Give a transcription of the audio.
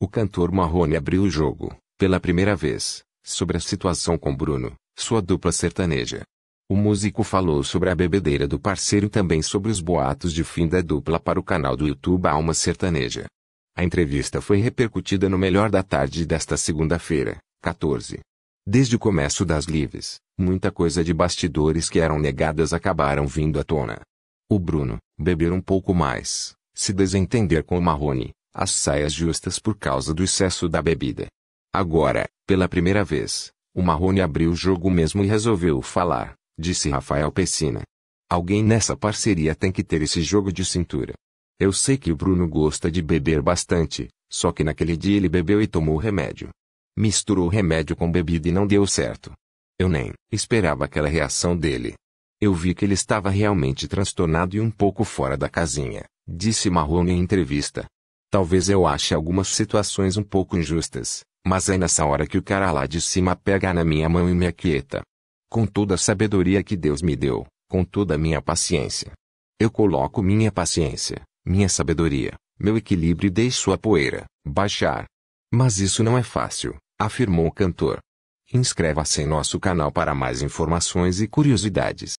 O cantor Marrone abriu o jogo, pela primeira vez, sobre a situação com Bruno, sua dupla sertaneja. O músico falou sobre a bebedeira do parceiro e também sobre os boatos de fim da dupla para o canal do YouTube Alma Sertaneja. A entrevista foi repercutida no Melhor da Tarde desta segunda-feira, 14. Desde o começo das lives, muita coisa de bastidores que eram negadas acabaram vindo à tona. O Bruno, beber um pouco mais, se desentender com o Marrone, as saias justas por causa do excesso da bebida. Agora, pela primeira vez, o Marrone abriu o jogo mesmo e resolveu falar, disse Rafael Pessina. Alguém nessa parceria tem que ter esse jogo de cintura. Eu sei que o Bruno gosta de beber bastante, só que naquele dia ele bebeu e tomou remédio. Misturou remédio com bebida e não deu certo. Eu nem esperava aquela reação dele. Eu vi que ele estava realmente transtornado e um pouco fora da casinha, disse Marrone em entrevista. Talvez eu ache algumas situações um pouco injustas, mas é nessa hora que o cara lá de cima pega na minha mão e me aquieta. Com toda a sabedoria que Deus me deu, com toda a minha paciência. Eu coloco minha paciência, minha sabedoria, meu equilíbrio e deixo a poeira baixar. Mas isso não é fácil, afirmou o cantor. Inscreva-se em nosso canal para mais informações e curiosidades.